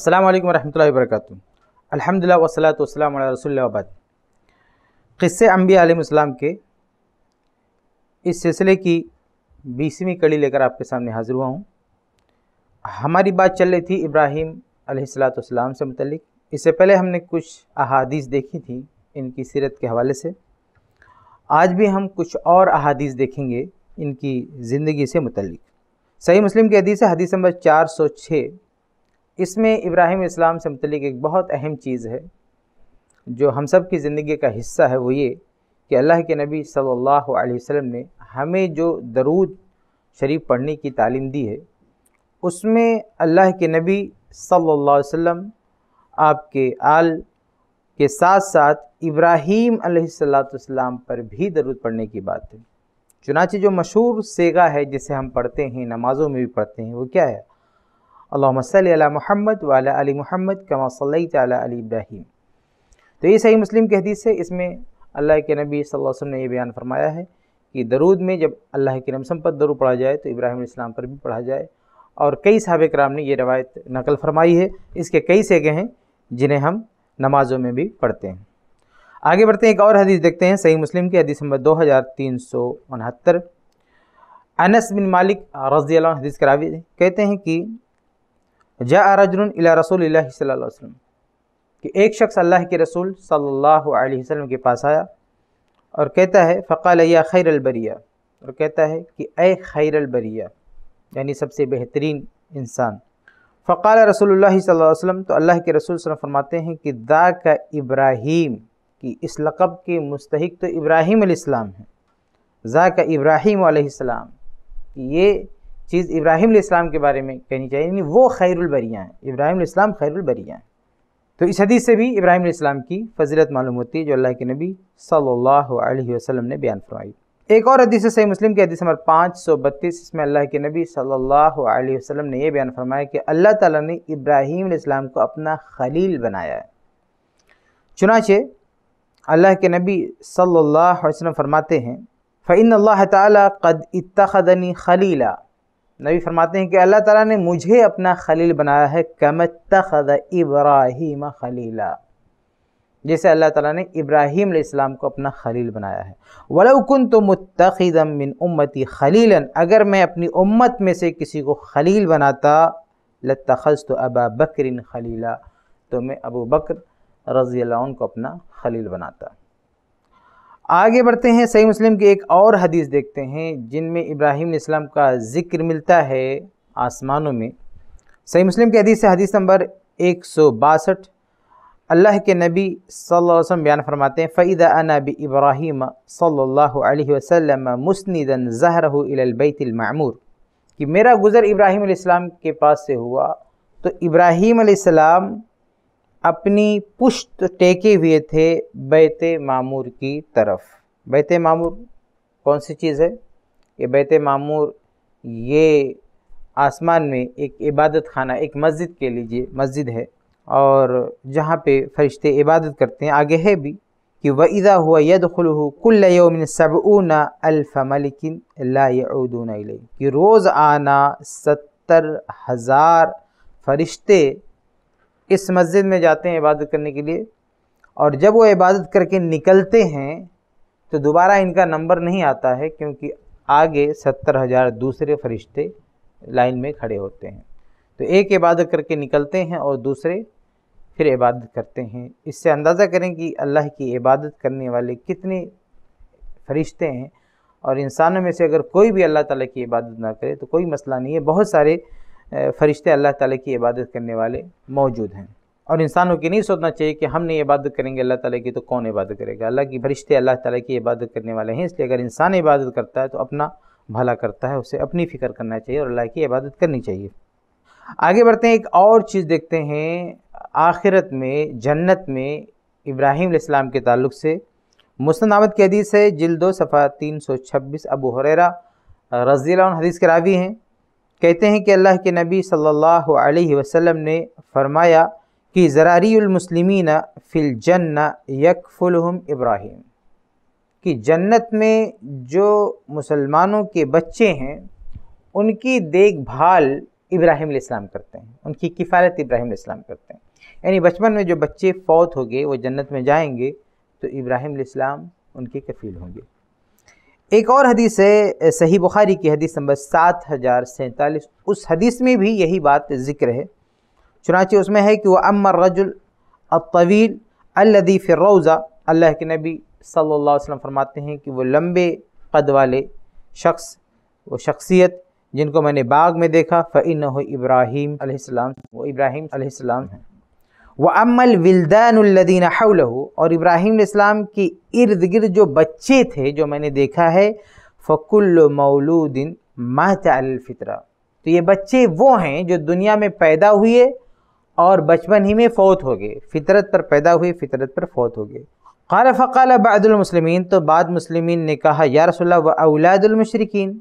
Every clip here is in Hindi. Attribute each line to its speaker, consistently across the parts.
Speaker 1: अस्सलाम वालेकुम वरहमतुल्लाहि वबरकातुहू अल्हम्दुलिल्लाह वस्सलातु वस्सलाम अला रसूलिल्लाह क़स्से अंबिया के इस सिलसिले की बीसवीं कड़ी लेकर आपके सामने हाज़िर हुआ हूँ हमारी बात चल रही थी इब्राहिम सलाम से मतलब इससे पहले हमने कुछ अहादीस देखी थी इनकी सीरत के हवाले से आज भी हम कुछ और अहादीस देखेंगे इनकी ज़िंदगी से मतलब सही मुस्लिम की हदीस है हदीस नंबर चार सौ छः इसमें इब्राहिम इस्लाम से मतलब एक बहुत अहम चीज़ है जो हम सब की ज़िंदगी का हिस्सा है वो ये कि अल्लाह के नबी सल्लल्लाहु अलैहि वसल्लम ने हमें जो दरूद शरीफ पढ़ने की तालीम दी है उसमें अल्लाह के नबी सल्लल्लाहु अलैहि वसल्लम आपके आल के साथ साथ इब्राहीम अलैहिस्सलाम पर भी दरूद पढ़ने की बात है चुनाचे जो मशहूर सेगा है जिसे हम पढ़ते हैं नमाज़ों में भी पढ़ते हैं वो क्या है अल्लाह मसल महमद वाला महमद कमा सल्ली अली इब्राहिम तो ये सही मुस्लिम की हदीस है इसमें अल्लाह के नबी सल्लल्लाहु अलैहि वसल्लम ने यह बयान फरमाया है कि दरूद में जब अल्लाह के नमसम पर दरूद पढ़ा जाए तो इब्राहिम इस्लाम पर भी पढ़ा जाए और कई सहाब कराम ने यह रवायत नकल फरमाई है इसके कई सेगे हैं जिन्हें हम नमाज़ों में भी पढ़ते हैं आगे बढ़ते हैं एक और हदीस देखते हैं सही मुस्लिम की हदीस नंबर दो हज़ार तीन सौ उनहत्तर अनस बिन मालिक रजी हदीस करावी कहते हैं कि जा रजुल अला रसूल वसलम कि एक शख्स अल्लाह के रसूल सल्लल्लाहु अलैहि वसल्लम के पास आया और कहता है फ़क़ाल या खैर अलबरिया और कहता है कि ए खैर अलबरिया यानी सबसे बेहतरीन इंसान फ़क़ाल रसूल वसलम तो अल्लाह के रसूल वसम फरमाते हैं कि दा का इब्राहीम कि इस लक़ब के मुस्तक तो इब्राहीम है ज़ा का इब्राहीम कि ये चीज़ इब्राहिम इस्लाम के बारे में कहनी चाहिए यानी वो खैरबरियाँ हैं इब्राहिम इस्लाम खैरबरियाँ हैं तो इस हदीस से भी इब्राहिम इस्लाम की फजीलत मालूम होती है जो अल्लाह के नबी सल्लल्लाहु अलैहि वसल्लम ने बयान फरमाई एक और हदीस सही मुस्लिम की हदीस नंबर पाँच सौ बत्तीस इसमें अल्लाह के नबी सल्लल्लाहु अलैहि वसल्लम ने यह बयान फरमाया कि अल्लाह ताला ने इब्राहिम इस्लाम को अपना खलील बनाया है चुनाचे अल्लाह के नबी सल्लल्लाहु अलैहि वसल्लम फरमाते हैं फ़ैन अल्लाह तद कद खलीला नबी फरमाते हैं कि अल्लाह ताला ने मुझे अपना खलील बनाया है कमतखद इब्राहिम खलीला जैसे अल्लाह ताला ने इब्राहिम इस्लाम को अपना खलील बनाया है वलकुन तो मुतखदम मिन उम्मती खलीलन अगर मैं अपनी उम्मत में से किसी को खलील बनाता लतखज़ तो अबा बकर खलीला तो मैं अबू बकर रज़ी को अपना खलील बनाता आगे बढ़ते हैं सही मुस्लिम की एक और हदीस देखते हैं जिनमें इब्राहिम इस्लाम का ज़िक्र मिलता है आसमानों में सही मुस्लिम की हदीस है हदीस नंबर एक सौ बासठ अल्लाह के नबी सल्लल्लाहु अलैहि वसल्लम बयान फरमाते हैं फ़ैद नबी इब्राहिम सल्लल्लाहु अलैहि वसल्लम मुस्निदन जहरहु कि मेरा गुज़र इब्राहिम के पास से हुआ तो इब्राहिम अपनी पुष्ट टेके हुए थे बैत मामूर की तरफ बैत मामूर कौन सी चीज़ है ये बैत मामूर ये आसमान में एक इबादत खाना एक मस्जिद के लीजिए मस्जिद है और जहाँ पे फरिश्ते इबादत करते हैं आगे है भी कि वईदा हुआ यद कुल्ल कुल योमिन ऊना अल्फ मलिकिन लाउदून कि रोज़ आना सत्तर हज़ार फरिश्ते इस मस्जिद में जाते हैं इबादत करने के लिए और जब वो इबादत करके निकलते हैं तो दोबारा इनका नंबर नहीं आता है क्योंकि आगे सत्तर हज़ार दूसरे फरिश्ते लाइन में खड़े होते हैं तो एक इबादत करके निकलते हैं और दूसरे फिर इबादत करते हैं इससे अंदाज़ा करें कि अल्लाह की इबादत करने वाले कितने फरिश्ते हैं और इंसानों में से अगर कोई भी अल्लाह ताला की इबादत ना करे तो कोई मसला नहीं है बहुत सारे फ़रिश्ते अल्लाह ताला की इबादत करने वाले मौजूद हैं और इंसानों की नहीं सोचना चाहिए कि हम नहीं इबादत करेंगे अल्लाह ताला की तो कौन इबादत करेगा अल्लाह की फरिश्ते अल्लाह ताला की इबादत करने वाले हैं इसलिए अगर इंसान इबादत करता है तो अपना भला करता है उसे अपनी फ़िक्र करना चाहिए और अल्लाह की इबादत करनी चाहिए आगे बढ़ते हैं एक और चीज़ देखते हैं आखिरत में जन्नत में इब्राहिम इस्लाम के ताल्लुक से मुस्लिम अहमद की हदीस है जिल्दो सफ़ा तीन सौ छब्बीस अबू हरेरा रजील हदीस के रावी हैं कहते हैं कि अल्लाह के नबी सल्लल्लाहु अलैहि वसल्लम ने फरमाया कि ज़रारीमसलिमिन फ़िल जन्ना यकफुलहम इब्राहिम कि जन्नत में जो मुसलमानों के बच्चे हैं उनकी देखभाल इब्राहिम इस्लाम करते हैं उनकी किफ़ालत इब्राहिम इस्लाम करते हैं यानी बचपन में जो बच्चे फौत हो गए वो जन्नत में जाएंगे तो इब्राहिम इस्लाम उनके कफ़ील होंगे एक और हदीस है सही बुखारी की हदीस नंबर सात हज़ार सैंतालीस उस हदीस में भी यही बात ज़िक्र है चुनाचे उसमें है कि वह अमर रजुल अवील अलदीफ़ फ़िरौज़ा अल्लाह के नबी सल्लल्लाहु अलैहि वसल्लम फरमाते हैं कि वो लंबे कद वाले शख्स वो शख्सियत जिनको मैंने बाग में देखा फ़िन इब्राहीम अलैहिस्सलाम वो इब्राहीम अलैहिस्सलाम हैं व अमल विल्दानदीन हौल और इब्राहिम इस्लाम के इर्द गिर्द जो बच्चे थे जो मैंने देखा है फ़कुल मौलूदिन महत तो ये बच्चे वो हैं जो दुनिया में पैदा हुए और बचपन ही में फ़ौत हो गए फितरत पर पैदा हुए फितरत पर फ़ौत हो गए खाल फ़काल बदुलमसलमिन तो बाद मुसलम ने कहा या रसोल्ला व अलादुलमशरकिन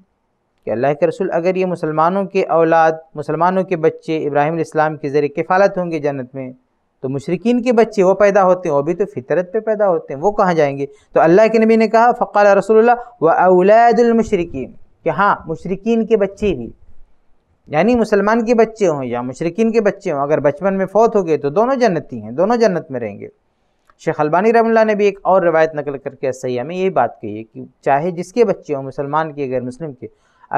Speaker 1: कि अल्लाह के रसुल अगर ये मुसलमानों के औलाद मुसलमानों के बच्चे इब्राहिम इस्लाम के ज़रिए किफ़ालत होंगे जन्नत में तो मुशरकिन के बच्चे वो पैदा होते हैं वो भी तो फितरत पे पैदा होते हैं वो कहाँ जाएंगे तो अल्लाह के नबी ने कहा फ़क़ाल रसोल्ला व अलादुलमशरकिन कि हाँ मुशरकिन के बच्चे भी यानी मुसलमान के बच्चे हों या मुशरकिन के बच्चे हों अगर बचपन में फौत हो गए तो दोनों जन्नती हैं दोनों जन्नत में रहेंगे शेख अलबानी रमल्ला ने भी एक और रवायत नकल करके सैया में यही बात कही है कि चाहे जिसके बच्चे हों मुसलमान के गैर मुस्लिम के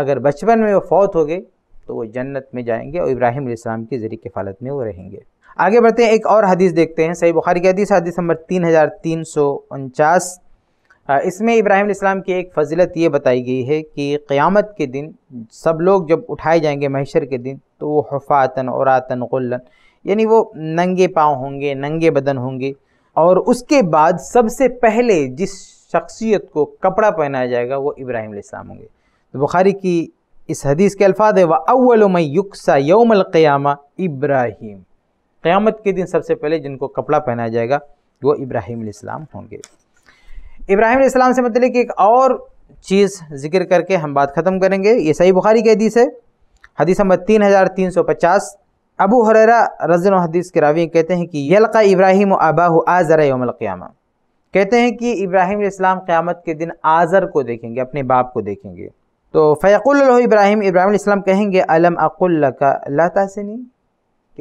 Speaker 1: अगर बचपन में वो फौत हो गए तो वो जन्नत में जाएंगे और इब्राहिम इस्लाम की ज़रिए किफ़ालत में वो रहेंगे आगे बढ़ते हैं एक और हदीस देखते हैं सही बुखारी की हदीस हदीस नंबर तीन हज़ार तीन सौ उनचास इसमें इब्राहिम इस्लाम की एक फजीलत ये बताई गई है कि क़्यामत के दिन सब लोग जब उठाए जाएंगे महशर के दिन तो वो हफातन औरतन गुल्लन यानी वो नंगे पाँव होंगे नंगे बदन होंगे और उसके बाद सबसे पहले जिस शख्सियत को कपड़ा पहनाया जाएगा वो इब्राहिम इस्लाम होंगे तो बुखारी की इस हदीस के अल्फाज है व अव्वल युक्सा यौमल क़्यामा इब्राहिम क़्यामत के दिन सबसे पहले जिनको कपड़ा पहनाया जाएगा वो इब्राहिम इस्लाम होंगे इब्राहिम इस्लाम से मतलब कि एक और चीज़ जिक्र करके हम बात ख़त्म करेंगे ये सही बुखारी की हदीस है हदीस नंबर तीन हज़ार तीन सौ पचास अबू हरेरा रजन हदीस के रावी कहते हैं कि यलका इब्राहिम आबाह आज़र यमलक़्याम कहते हैं कि इब्राहिम इस्लाम क़्यामत के दिन आज़र को देखेंगे अपने बाप को देखेंगे तो फ़ैकुल इब्राहिम इब्राहिम इस्लाम कहेंगे अलम अकुल्ल का अल्लाह तसनी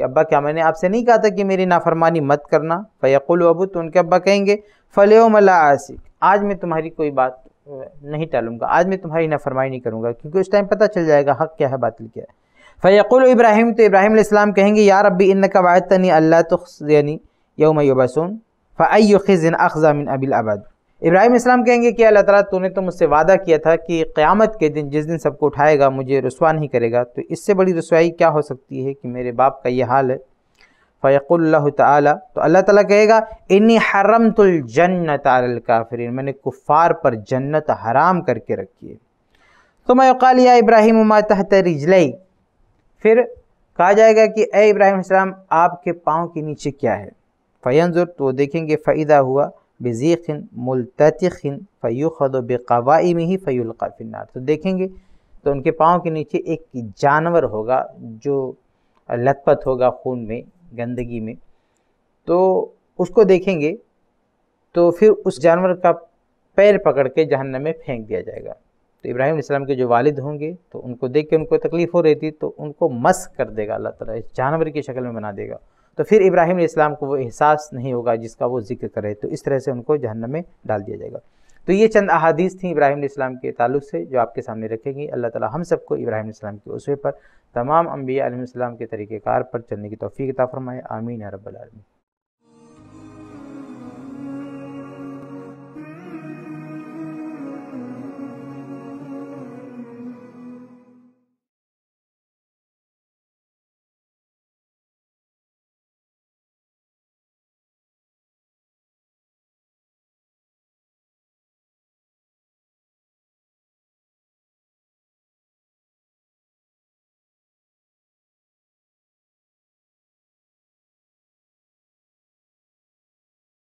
Speaker 1: कि अब्बा क्या मैंने आपसे नहीं कहा था कि मेरी नाफरमानी मत करना फ़ैकुल अबू तो उनके अब्बा कहेंगे फ़ले मला आसिक आज मैं तुम्हारी कोई बात नहीं टालूंगा आज मैं तुम्हारी नाफरमानी नहीं करूँगा क्योंकि उस टाइम पता चल जाएगा हक़ क्या है बातिल क्या है फ़ैकुल इब्राहिम तो इब्राहिम कहेंगे यार अबी इन का अल्लाह तो यानी यौम यबसून फ़ैन अखज़ा अबिल आबाद इब्राहिम इस्लाम कहेंगे कि अल्लाह ताला तूने तो मुझसे वादा किया था कि क़्यामत के दिन जिस दिन सबको उठाएगा मुझे रसवा नहीं करेगा तो इससे बड़ी रसवाई क्या हो सकती है कि मेरे बाप का ये हाल है फ़ैक़ुल्ला तआला तो अल्लाह ताला कहेगा इन्नी हरम तुलजन्नत काफिर मैंने कुफ़ार पर जन्नत हराम करके रखी है तो मैं लिया इब्राहिम तहत रिजलई फिर कहा जाएगा कि ए इब्राहिम इस्लाम आपके पाँव के नीचे क्या है फ़ैनजुर तो देखेंगे फ़ायदा हुआ बजीक मुलतख फ़युखद बेकवाई में ही फ़युल्का तो देखेंगे तो उनके पाँव के नीचे एक जानवर होगा जो लथपथ होगा खून में गंदगी में तो उसको देखेंगे तो फिर उस जानवर का पैर पकड़ के जहन्नम में फेंक दिया जाएगा तो इब्राहिम इस्लाम के जो वालिद होंगे तो उनको देख के उनको तकलीफ़ हो रही थी तो उनको मस कर देगा अल्लाह ताला इस जानवर की शक्ल में बना देगा तो फिर इब्राहिम इस्लाम को वो एहसास नहीं होगा जिसका वो जिक्र करे तो इस तरह से उनको जहन्नम में डाल दिया जाएगा तो ये चंद अहादीस थी इब्राहिम इस्लाम के ताल्लुक से जो आपके सामने रखेंगी अल्लाह ताला हम सबको इब्राहिम इस्लाम के उसवे पर तमाम अम्बिया के तरीक़ार पर चलने की तोफ़ी किताब फरमाए आमीन रब्बल